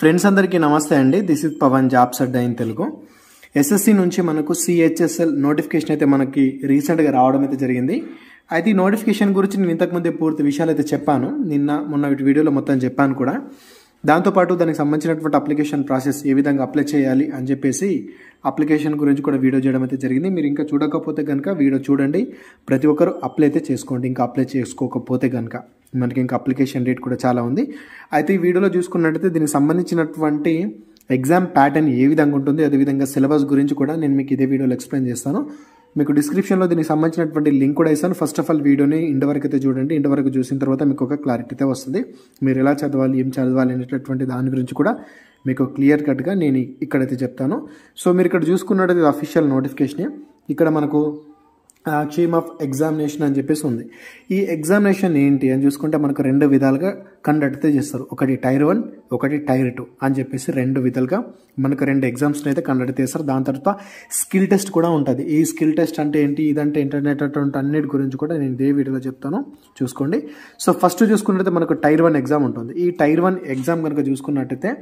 friends అందరికీ నమస్తే అండి this is Pavan jobs Adda in Telugu SSC నుంచి మనకు సిహెచ్ఎస్ఎల్ నోటిఫికేషన్ అయితే మనకి రీసెంట్గా రావడం అయితే జరిగింది అయితే ఈ నోటిఫికేషన్ గురించి నేను ఇంతకుముందే పూర్తి విషయాలు అయితే చెప్పాను నిన్న మొన్న వీడియోలో మొత్తం చెప్పాను కూడా దాంతోపాటు దానికి సంబంధించినటువంటి అప్లికేషన్ ప్రాసెస్ ఏ విధంగా అప్లై చేయాలి అని చెప్పేసి అప్లికేషన్ గురించి కూడా వీడియో చేయడం అయితే జరిగింది మీరు ఇంకా చూడకపోతే కనుక వీడియో చూడండి ప్రతి ఒక్కరు అప్లై అయితే చేసుకోండి ఇంకా అప్లై చేసుకోకపోతే కనుక మనకి ఇంకా అప్లికేషన్ రేట్ కూడా చాలా ఉంది అయితే ఈ వీడియోలో చూసుకున్నట్టయితే దీనికి సంబంధించినటువంటి ఎగ్జామ్ ప్యాటర్న్ ఏ విధంగా ఉంటుంది అదేవిధంగా సిలబస్ గురించి కూడా నేను మీకు ఇదే వీడియోలో ఎక్స్ప్లెయిన్ చేస్తాను మీకు డిస్క్రిప్షన్లో దీనికి సంబంధించినటువంటి లింక్ కూడా ఇస్తాను ఫస్ట్ ఆఫ్ ఆల్ వీడియోని ఇంటి వరకు అయితే చూడండి ఇంటి వరకు చూసిన తర్వాత మీకు ఒక క్లారిటీ అయితే వస్తుంది మీరు ఎలా చదవాలి ఏం చదవాలి అనేటటువంటి దాని గురించి కూడా మీకు క్లియర్ కట్గా నేను ఇక్కడైతే చెప్తాను సో మీరు ఇక్కడ చూసుకున్నట్టు అఫీషియల్ నోటిఫికేషనే ఇక్కడ మనకు చీమ్ ఆఫ్ ఎగ్జామినేషన్ అని చెప్పేసి ఉంది ఈ ఎగ్జామినేషన్ ఏంటి అని చూసుకుంటే మనకు రెండు విధాలుగా కండక్ట్ చేస్తారు ఒకటి టైర్ వన్ ఒకటి టైర్ టూ అని చెప్పేసి రెండు విధాలుగా మనకు రెండు ఎగ్జామ్స్ని అయితే కండక్ట్ చేస్తారు దాని తర్వాత స్కిల్ టెస్ట్ కూడా ఉంటుంది ఈ స్కిల్ టెస్ట్ అంటే ఏంటి ఇదంటే ఇంటర్నెట్ అటువంటి అన్నిటి గురించి కూడా నేను ఇదే వీడియోలో చెప్తాను చూసుకోండి సో ఫస్ట్ చూసుకున్నట్టయితే మనకు టైర్ వన్ ఎగ్జామ్ ఉంటుంది ఈ టైర్ వన్ ఎగ్జామ్ కనుక చూసుకున్నట్టయితే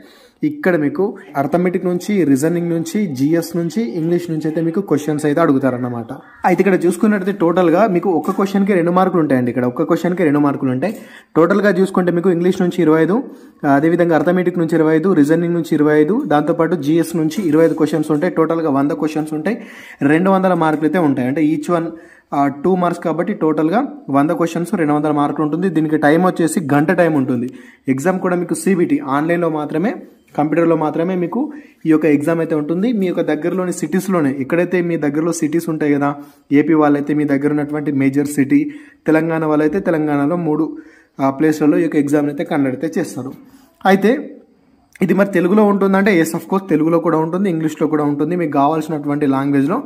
ఇక్కడ మీకు అర్థమెటిక్ నుంచి రీజనింగ్ నుంచి జిఎస్ నుంచి ఇంగ్లీష్ నుంచి అయితే మీకు క్వశ్చన్స్ అయితే అడుగుతారన్నమాట అయితే ఇక్కడ చూసుకున్నట్టయితే టోటల్గా మీకు ఒక క్వశ్చన్కి రెండు మార్కులు ఉంటాయండి ఇక్కడ ఒక్క క్వశ్చన్కి రెండు మార్కులు ఉంటాయి టోటల్గా చూసుకుంటే మీకు ఇంగ్లీష్ నుంచి ఇరవై ఐదు అదేవిధంగా అర్థమెటిక్ నుంచి ఇరవై ఐదు రీజనింగ్ నుంచి ఇరవై ఐదు దాంతోపాటు జిఎస్ నుంచి ఇరవై ఐదు క్వశ్చన్స్ ఉంటాయి టోటల్గా వంద క్వశ్చన్స్ ఉంటాయి రెండు వందల మార్కులు అయితే ఉంటాయి అంటే ఈచ్ వన్ టూ మార్క్స్ కాబట్టి టోటల్గా వంద క్వశ్చన్స్ రెండు వందల మార్కులు ఉంటుంది దీనికి టైం వచ్చేసి గంట టైం ఉంటుంది ఎగ్జామ్ కూడా మీకు సిబిటీ ఆన్లైన్లో మాత్రమే కంప్యూటర్లో మాత్రమే మీకు ఈ యొక్క ఎగ్జామ్ అయితే ఉంటుంది మీ యొక్క దగ్గరలోని సిటీస్లోనే ఎక్కడైతే మీ దగ్గరలో సిటీస్ ఉంటాయి కదా ఏపీ వాళ్ళైతే మీ దగ్గర ఉన్నటువంటి మేజర్ సిటీ తెలంగాణ వాళ్ళైతే తెలంగాణలో మూడు ప్లేస్లలో ఈ యొక్క ఎగ్జామ్ అయితే కండక్ట్ అయితే చేస్తారు అయితే ఇది మరి తెలుగులో ఉంటుందంటే ఎస్ అఫ్ కోర్స్ తెలుగులో కూడా ఉంటుంది ఇంగ్లీష్లో కూడా ఉంటుంది మీకు కావాల్సినటువంటి లాంగ్వేజ్లో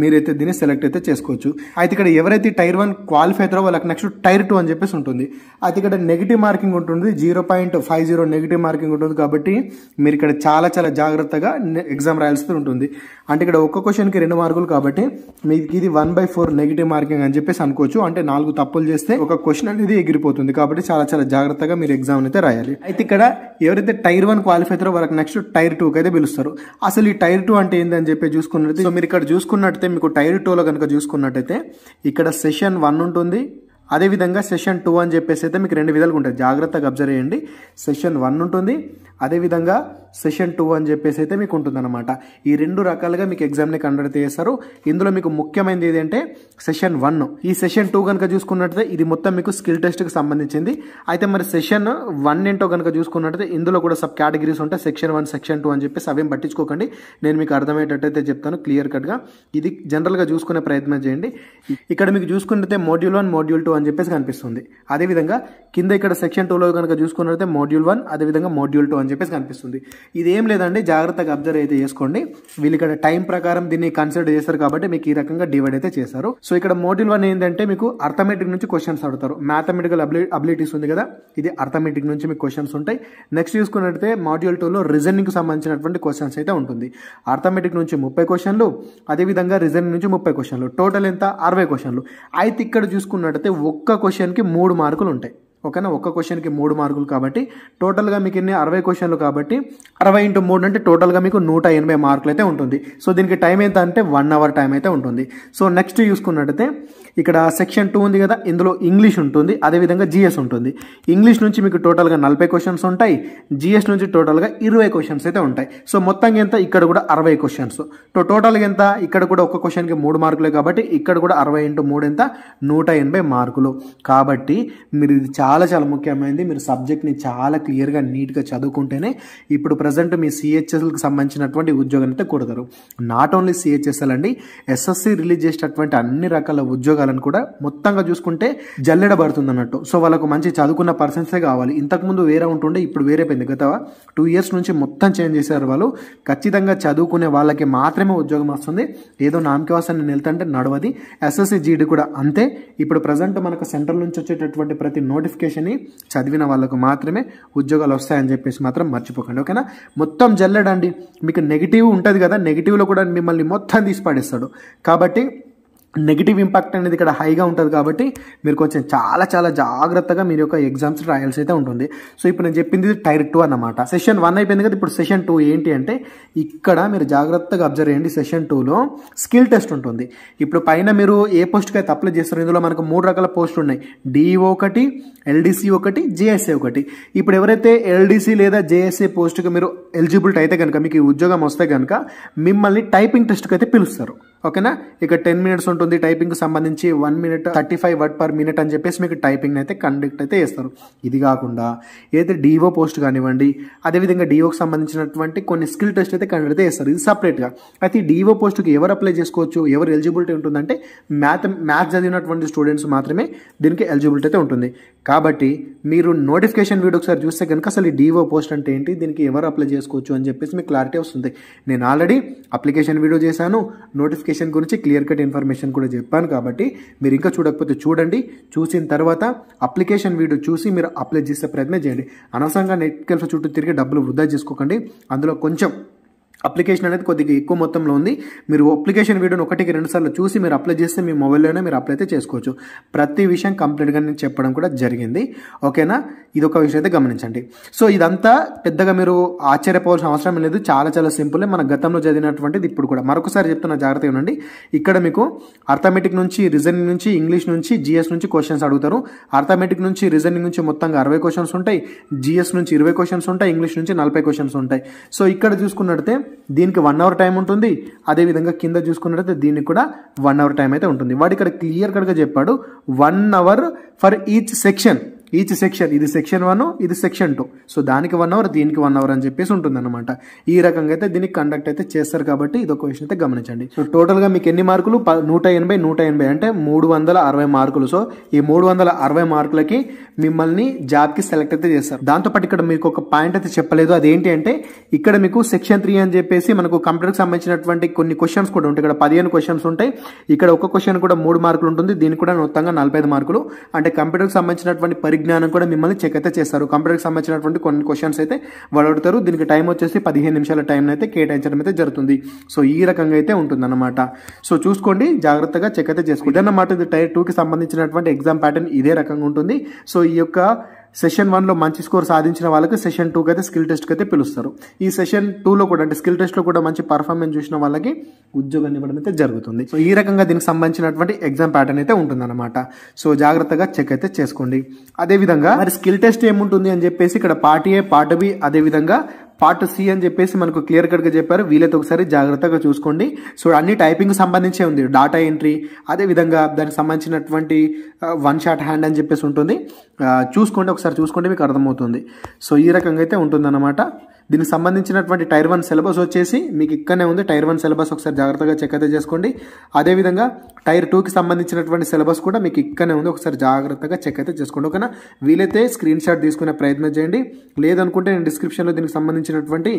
మీరైతే దీన్ని సెలెక్ట్ అయితే చేసుకోవచ్చు అయితే ఇక్కడ ఎవరైతే టైర్ వన్ క్వాలిఫై అవుతారో వాళ్ళకి నెక్స్ట్ టైర్ టూ అని చెప్పేసి ఉంటుంది అయితే ఇక్కడ నెగిటివ్ మార్కింగ్ ఉంటుంది zero point five zero negative marking ఉంటుంది కాబట్టి మీరు ఇక్కడ చాలా చాలా జాగ్రత్తగా ఎగ్జామ్ రాయాల్సి ఉంటుంది అంటే ఇక్కడ ఒక్క క్వశ్చన్కి రెండు మార్కులు కాబట్టి మీకు ఇది one by four negative marking అని చెప్పేసి అనుకోవచ్చు అంటే నాలుగు తప్పులు చేస్తే ఒక క్వశ్చన్ అనేది ఎగిరిపోతుంది కాబట్టి చాలా చాలా జాగ్రత్తగా మీరు ఎగ్జామ్ అయితే రాయాలి అయితే ఇక్కడ ఎవరైతే టైర్ వన్ క్వాలిఫై క్వాలిఫై అవుతారో వాళ్ళకి నెక్స్ట్ టైర్ టూకి అయితే పిలుస్తారు అసలు ఈ టైర్ టూ అంటే ఏంటని చెప్పి చూసుకున్నట్టు మీరు ఇక్కడ చూసుకున్నట్టయితే మీకు టైర్ టూలో కనుక చూసుకున్నట్టయితే ఇక్కడ సెషన్ వన్ ఉంటుంది అదేవిధంగా సెషన్ టూ అని చెప్పేసి అయితే మీకు రెండు విధాలుగా ఉంటాయి జాగ్రత్తగా అబ్జర్వ్ చేయండి సెషన్ వన్ ఉంటుంది అదేవిధంగా సెషన్ టూ అని చెప్పేసి అయితే మీకు ఉంటుందన్నమాట ఈ రెండు రకాలుగా మీకు ఎగ్జామ్ని కండక్ట్ చేస్తారు ఇందులో మీకు ముఖ్యమైనది ఏదంటే సెషన్ వన్ ఈ సెషన్ టూ కనుక చూసుకున్నట్లయితే ఇది మొత్తం మీకు స్కిల్ టెస్ట్కి సంబంధించింది అయితే మరి సెషన్ వన్ ఏంటో కనుక చూసుకున్నట్లయితే ఇందులో కూడా సబ్ కేటగిరీస్ ఉంటాయి సెక్షన్ వన్ సెక్షన్ టూ అని చెప్పేసి అవేం పట్టించుకోకండి నేను మీకు అర్థమయ్యేటట్టయితే చెప్తాను క్లియర్ కట్గా ఇది జనరల్గా చూసుకునే ప్రయత్నం చేయండి ఇక్కడ మీకు చూసుకున్నట్లయితే మోడ్యూల్ వన్ మోడ్యూల్ టూ అని చెప్పేసి కనిపిస్తుంది అదేవిధంగా కింద ఇక్కడ సెక్షన్ టూలో కనుక చూసుకున్నట్టయితే మోడ్యూల్ వన్ అదేవిధంగా మాడ్యూల్ టూ అని చెప్పేసి కనిపిస్తుంది ఇది ఏం లేదండి జాగ్రత్తగా అబ్జర్వ్ అయితే చేసుకోండి వీళ్ళు ఇక్కడ టైం ప్రకారం దీన్ని కన్సిడర్ చేస్తారు కాబట్టి మీకు ఈ రకంగా డివైడ్ అయితే చేస్తారు సో ఇక్కడ మోడ్యూల్ వన్ ఏంటంటే మీకు అర్థమెటిక్ నుంచి క్వశ్చన్స్ అడుగుతారు మ్యాథమెటికల్ అబిలిటీస్ ఉంది కదా ఇది అర్థమెటిక్ నుంచి మీకు క్వశ్చన్స్ ఉంటాయి నెక్స్ట్ చూసుకున్నట్టయితే మాడ్యూల్ టూలో రీజనింగ్కి సంబంధించినటువంటి క్వశ్చన్స్ అయితే ఉంటుంది అర్థమెటిక్ నుంచి ముప్పై క్వశ్చన్లు అదేవిధంగా రీజనింగ్ నుంచి ముప్పై క్వశ్చన్లు టోటల్ ఎంత అరవై క్వశ్చన్లు అయితే ఇక్కడ చూసుకున్నట్టయితే ఒక్క క్వశ్చన్కి మూడు మార్కులు ఉంటాయి ఓకేనా ఒక్క క్వశ్చన్కి మూడు మార్కులు కాబట్టి టోటల్గా మీకు ఎన్ని అరవై క్వశ్చన్లు కాబట్టి అరవై ఇంటూ మూడు అంటే టోటల్గా మీకు నూట ఎనభై మార్కులు అయితే ఉంటుంది సో దీనికి టైం ఎంత అంటే వన్ అవర్ టైం అయితే ఉంటుంది సో నెక్స్ట్ చూసుకున్నట్టయితే ఇక్కడ సెక్షన్ టూ ఉంది కదా ఇందులో ఇంగ్లీష్ ఉంటుంది అదేవిధంగా జిఎస్ ఉంటుంది ఇంగ్లీష్ నుంచి మీకు టోటల్గా నలభై క్వశ్చన్స్ ఉంటాయి జిఎస్ నుంచి టోటల్గా ఇరవై క్వశ్చన్స్ అయితే ఉంటాయి సో మొత్తంగా ఎంత ఇక్కడ కూడా అరవై క్వశ్చన్స్ సో టోటల్గా ఎంత ఇక్కడ కూడా ఒక్క క్వశ్చన్కి మూడు మార్కులే కాబట్టి ఇక్కడ కూడా అరవై ఇంటూ మూడు ఎంత నూట ఎనభై మార్కులు కాబట్టి మీరు ఇది చాలా చాలా చాలా ముఖ్యమైనది మీరు సబ్జెక్ట్ని చాలా క్లియర్గా నీట్గా చదువుకుంటేనే ఇప్పుడు ప్రజెంట్ మీ సిహెచ్ఎస్ఎల్కి సంబంధించినటువంటి ఉద్యోగం అయితే కొడతారు నాట్ ఓన్లీ సిహెచ్ఎస్ఎల్ అండి ఎస్ఎస్సి రిలీజ్ చేసేటటువంటి అన్ని రకాల ఉద్యోగాలను కూడా మొత్తంగా చూసుకుంటే జల్లెడ పడుతుంది అన్నట్టు సో వాళ్ళకు మంచి చదువుకున్న పర్సన్సే కావాలి ఇంతకుముందు వేరే ఉంటుండే ఇప్పుడు వేరే పోయింది గత టూ ఇయర్స్ నుంచి మొత్తం చేంజ్ చేశారు వాళ్ళు ఖచ్చితంగా చదువుకునే వాళ్ళకి మాత్రమే ఉద్యోగం వస్తుంది ఏదో నామకే వస్తే నేను వెళ్తుంటే నడవది ఎస్ఎస్సి జీడీ కూడా అంతే ఇప్పుడు ప్రజెంట్ మనకు సెంట్రల్ నుంచి వచ్చేటటువంటి ప్రతి నోటిఫికేషన్ నోటిఫికేషన్ని చదివిన వాళ్ళకు మాత్రమే ఉద్యోగాలు వస్తాయని చెప్పేసి మాత్రం మర్చిపోకండి ఓకేనా మొత్తం జల్లడండి మీకు నెగిటివ్ ఉంటుంది కదా నెగిటివ్లో కూడా మిమ్మల్ని మొత్తం తీసి పడేస్తాడు కాబట్టి నెగిటివ్ ఇంపాక్ట్ అనేది ఇక్కడ హైగా ఉంటుంది కాబట్టి మీరు కొంచెం చాలా చాలా జాగ్రత్తగా మీరు యొక్క ఎగ్జామ్స్ రాయాల్సి అయితే ఉంటుంది సో ఇప్పుడు నేను చెప్పింది టైర్ టూ అన్నమాట సెషన్ వన్ అయిపోయింది కదా ఇప్పుడు సెషన్ టూ ఏంటి అంటే ఇక్కడ మీరు జాగ్రత్తగా అబ్జర్వ్ చేయండి సెషన్ టూలో స్కిల్ టెస్ట్ ఉంటుంది ఇప్పుడు పైన మీరు ఏ పోస్ట్కి అయితే అప్లై చేస్తారు ఇందులో మనకు మూడు రకాల పోస్ట్ ఉన్నాయి డిఈఓ ఒకటి ఎల్డీసీ ఒకటి జేఎస్ఏ ఒకటి ఇప్పుడు ఎవరైతే ఎల్డీసీ లేదా జేఎస్ఏ పోస్ట్కి మీరు ఎలిజిబిలిటీ అయితే కనుక మీకు ఉద్యోగం వస్తే కనుక మిమ్మల్ని టైపింగ్ టెస్ట్కి అయితే పిలుస్తారు ఓకేనా ఇక టెన్ మినిట్స్ ఉంటుంది టైపింగ్ సంబంధించి one minute thirty five word per minute అని చెప్పేసి మీకు టైపింగ్ అయితే కండక్ట్ అయితే చేస్తారు ఇది కాకుండా ఏదైతే డిఓ పోస్ట్ కానివ్వండి అదేవిధంగా డిఓకి సంబంధించినటువంటి కొన్ని స్కిల్ టెస్ట్ అయితే కండక్ట్ అయితే చేస్తారు ఇది సపరేట్గా అయితే డివో పోస్ట్కి ఎవరు అప్లై చేసుకోవచ్చు ఎవరు ఎలిజిబిలిటీ ఉంటుందంటే మ్యాథ్ మ్యాథ్స్ చదివినటువంటి స్టూడెంట్స్ మాత్రమే దీనికి ఎలిజిబిలిటీ అయితే ఉంటుంది కాబట్టి మీరు నోటిఫికేషన్ వీడియో ఒకసారి చూస్తే కనుక అసలు ఈ పోస్ట్ అంటే ఏంటి దీనికి ఎవరు అప్లై చేసుకోవచ్చు అని చెప్పేసి మీకు క్లారిటీ వస్తుంది నేను ఆల్రెడీ అప్లికేషన్ వీడియో చేశాను నోటిఫికేషన్ అప్లికేషన్ గురించి క్లియర్ కట్ ఇన్ఫర్మేషన్ కూడా చెప్పాను కాబట్టి మీరు ఇంకా చూడకపోతే చూడండి చూసిన తర్వాత అప్లికేషన్ వీడియో చూసి మీరు అప్లై చేసే ప్రయత్నం చేయండి అనవసరంగా నెట్ కెల్ఫ్ చుట్టూ తిరిగి డబ్బులు వృధా చేసుకోకండి అందులో కొంచెం అప్లికేషన్ అనేది కొద్దిగా ఎక్కువ మొత్తంలో ఉంది మీరు అప్లికేషన్ వీడియోని ఒకటికి రెండు సార్లు చూసి మీరు అప్లై చేస్తే మీ మొబైల్లోనే మీరు అప్లై అయితే చేసుకోవచ్చు ప్రతి విషయం కంప్లీట్గా నేను చెప్పడం కూడా జరిగింది ఓకేనా ఇది ఒక విషయం అయితే గమనించండి సో ఇదంతా పెద్దగా మీరు ఆశ్చర్యపోవాల్సిన అవసరం లేదు చాలా చాలా సింపులే మన గతంలో చదివినటువంటిది ఇప్పుడు కూడా మరొకసారి చెప్తున్న జాగ్రత్త ఉండండి ఇక్కడ మీకు అర్థమెటిక్ నుంచి రీజనింగ్ నుంచి ఇంగ్లీష్ నుంచి జిఎస్ నుంచి క్వశ్చన్స్ అడుగుతారు అర్థమెటిక్ నుంచి రీజనింగ్ నుంచి మొత్తంగా అరవై క్వశ్చన్స్ ఉంటాయి జిఎస్ నుంచి ఇరవై క్వశ్చన్స్ ఉంటాయి ఇంగ్లీష్ నుంచి నలభై క్వశ్చన్స్ ఉంటాయి సో ఇక్కడ చూసుకున్నట్టే దీనికి వన్ అవర్ టైం ఉంటుంది అదేవిధంగా కింద చూసుకున్నట్లయితే దీనికి కూడా వన్ అవర్ టైం అయితే ఉంటుంది వాడు ఇక్కడ క్లియర్ కట్గా చెప్పాడు one hour for each section each section ఇది సెక్షన్ వన్ ఇది సెక్షన్ టూ సో దానికి వన్ అవర్ దీనికి వన్ అవర్ అని చెప్పేసి ఉంటుంది అనమాట ఈ రకంగా అయితే దీనికి కండక్ట్ అయితే చేస్తారు కాబట్టి ఇది ఒక క్వశ్చన్ అయితే గమనించండి సో టోటల్గా మీకు ఎన్ని మార్కులు నూట ఎనభై నూట ఎనభై అంటే మూడు వందల అరవై మార్కులు సో ఈ మూడు వందల అరవై మార్కులకి మిమ్మల్ని జాబ్కి సెలెక్ట్ అయితే చేస్తారు దాంతోపాటు ఇక్కడ మీకు ఒక పాయింట్ అయితే చెప్పలేదు అదేంటి అంటే ఇక్కడ మీకు సెక్షన్ త్రీ అని చెప్పేసి మనకు కంప్యూటర్కి సంబంధించినటువంటి కొన్ని క్వశ్చన్స్ కూడా ఉంటాయి ఇక్కడ పదిహేను క్వశ్చన్స్ ఉంటాయి ఇక్కడ ఒక క్వశ్చన్ కూడా మూడు మార్కులు ఉంటుంది దీనికి కూడా మొత్తంగా నలభై మార్కులు అంటే కంప్యూటర్ సంబంధించినటువంటి పరి విజ్ఞానం కూడా మిమ్మల్ని చెక్ అయితే చేస్తారు కంప్యూటర్కి సంబంధించినటువంటి కొన్ని క్వశ్చన్స్ అయితే వాళ్ళు దీనికి టైం వచ్చేసి పదిహేను నిమిషాల టైం అయితే కేటాయించడం అయితే జరుగుతుంది సో ఈ రకంగా అయితే ఉంటుందన్నమాట సో చూసుకోండి జాగ్రత్తగా చెక్ అయితే చేసుకోండి ఇదన్నమాట ఇది టైర్ టూకి సంబంధించినటువంటి ఎగ్జామ్ ప్యాటర్న్ ఇదే రకంగా ఉంటుంది సో ఈ యొక్క సెషన్ వన్లో మంచి స్కోర్ సాధించిన వాళ్ళకి సెషన్ టూకి అయితే స్కిల్ టెస్ట్కి అయితే పిలుస్తారు ఈ సెషన్ టూలో కూడా అంటే స్కిల్ టెస్ట్లో కూడా మంచి పర్ఫార్మెన్స్ చూసిన వాళ్ళకి ఉద్యోగాన్ని ఇవ్వడం అయితే జరుగుతుంది సో ఈ రకంగా దీనికి సంబంధించినటువంటి ఎగ్జామ్ ప్యాటర్న్ అయితే ఉంటుందన్నమాట సో జాగ్రత్తగా చెక్ అయితే చేసుకోండి అదేవిధంగా మరి స్కిల్ టెస్ట్ ఏముంటుంది అని చెప్పేసి ఇక్కడ పార్ట్ ఏ పార్ట్ బి అదేవిధంగా పార్ట్ సి అని చెప్పేసి మనకు క్లియర్ కట్గా చెప్పారు వీలైతే ఒకసారి జాగ్రత్తగా చూసుకోండి సో అన్ని టైపింగ్ సంబంధించే ఉంది డాటా ఎంట్రీ అదేవిధంగా దానికి సంబంధించినటువంటి వన్ షాట్ హ్యాండ్ అని చెప్పేసి ఉంటుంది చూసుకోండి ఒకసారి చూసుకుంటే మీకు అర్థమవుతుంది సో ఈ రకంగా అయితే ఉంటుందన్నమాట దీనికి సంబంధించినటువంటి టైర్ వన్ సిలబస్ వచ్చేసి మీకు ఇక్కడనే ఉంది టైర్ వన్ సిలబస్ ఒకసారి జాగ్రత్తగా చెక్ అయితే చేసుకోండి అదేవిధంగా టైర్ టూకి సంబంధించినటువంటి సిలబస్ కూడా మీకు ఇక్కడనే ఉంది ఒకసారి జాగ్రత్తగా చెక్ అయితే చేసుకోండి ఓకేనా వీలైతే స్క్రీన్ షాట్ తీసుకునే ప్రయత్నం చేయండి లేదనుకుంటే నేను డిస్క్రిప్షన్లో దీనికి సంబంధించినటువంటి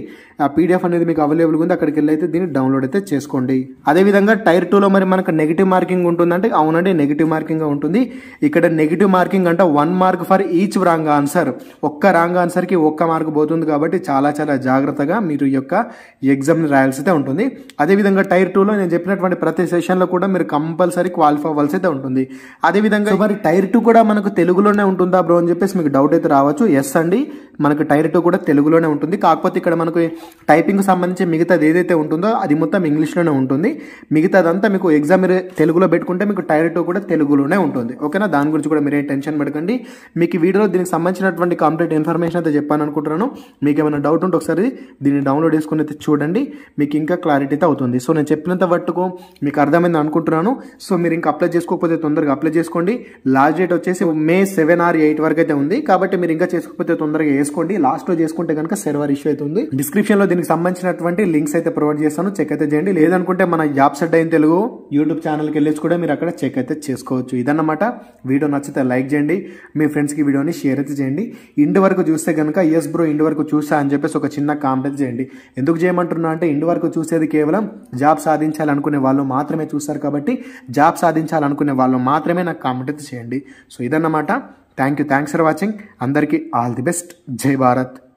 పీడిఎఫ్ అనేది మీకు అవైలబుల్గా ఉంది అక్కడికి వెళ్ళి అయితే దీన్ని డౌన్లోడ్ అయితే చేసుకోండి అదేవిధంగా టైర్ టూలో మరి మనకు నెగిటివ్ మార్కింగ్ ఉంటుందంటే అవునండి నెగిటివ్ మార్కింగ్ ఉంటుంది ఇక్కడ నెగిటివ్ మార్కింగ్ అంటే one mark for each wrong answer ఒక్క రాంగ్ ఆన్సర్కి ఒక్క మార్క్ పోతుంది కాబట్టి చాలా చాలా జాగ్రత్తగా మీరు ఈ యొక్క ఎగ్జామ్ని రాయాల్సితే ఉంటుంది అదేవిధంగా టైర్ టూలో నేను చెప్పినటువంటి ప్రతి సెషన్లో కూడా మీరు కంపల్సరీ క్వాలిఫై అవ్వాల్సి అయితే ఉంటుంది అదేవిధంగా మరి టైర్ టూ కూడా మనకు తెలుగులోనే ఉంటుందా బ్రో అని చెప్పేసి మీకు డౌట్ అయితే రావచ్చు ఎస్ అండి మనకు టైర్ టూ కూడా తెలుగులోనే ఉంటుంది కాకపోతే ఇక్కడ మనకు టైపింగ్ సంబంధించి మిగతాది ఏదైతే ఉంటుందో అది మొత్తం ఇంగ్లీష్లోనే ఉంటుంది మిగతాదంతా మీకు ఎగ్జామ్ మీరు తెలుగులో పెట్టుకుంటే మీకు టైర్ టూ కూడా తెలుగులోనే ఉంటుంది ఓకేనా దాని గురించి కూడా మీరు టెన్షన్ పడకండి మీకు వీడియోలో దీనికి సంబంధించినటువంటి కంప్లీట్ ఇన్ఫర్మేషన్ అయితే చెప్పాను అనుకుంటున్నాను మీకు ఏమైనా డౌట్ ఉంటే ఒకసారి దీన్ని డౌన్లోడ్ చేసుకుని చూడండి మీకు ఇంకా క్లారిటీ అయితే అవుతుంది సో నేను చెప్పినంత వట్టుకు మీకు అర్థమైంది అనుకుంటున్నాను సో మీరు ఇంకా అప్లై చేసుకోకపోతే తొందరగా అప్లై చేసుకోండి లాస్ట్ డేట్ వచ్చేసి మే సెవెన్ ఆర్ ఎయిట్ వరకు అయితే ఉంది కాబట్టి మీరు ఇంకా చేసుకోకపోతే తొందరగా చేసుకోండి లాస్ట్లో చేసుకుంటే కనుక సర్వర్ ఇష్యూ అవుతుంది డిస్క్రిప్షన్లో దీనికి సంబంధించినటువంటి లింక్స్ అయితే ప్రొవైడ్ చేస్తాను చెక్ అయితే చేయండి లేదనుకుంటే మన యాప్ సెట్ అయిన తెలుగు యూట్యూబ్ ఛానల్కి వెళ్ళేసి కూడా మీరు అక్కడ చెక్ అయితే చేసుకోవచ్చు ఇదన్నమాట వీడియో నచ్చితే లైక్ చేయండి మీ ఫ్రెండ్స్కి వీడియోని షేర్ అయితే చేయండి ఇంటి వరకు చూస్తే కనుక ఎస్ బ్రో ఇంటి వరకు చూసా అని చెప్పేసి ఒక చిన్న కామెంట్ చేయండి ఎందుకు చేయమంటున్నా అంటే ఇంటి వరకు చూసేది కేవలం జాబ్ సాధించాలనుకునే వాళ్ళు మాత్రమే చూస్తారు కాబట్టి జాబ్ సాధించాలనుకునే వాళ్ళు మాత్రమే నాకు కామెంట్ అయితే చేయండి సో ఇదన్నమాట thank you thanks for watching అందరికీ ఆల్ ది బెస్ట్ జై భారత్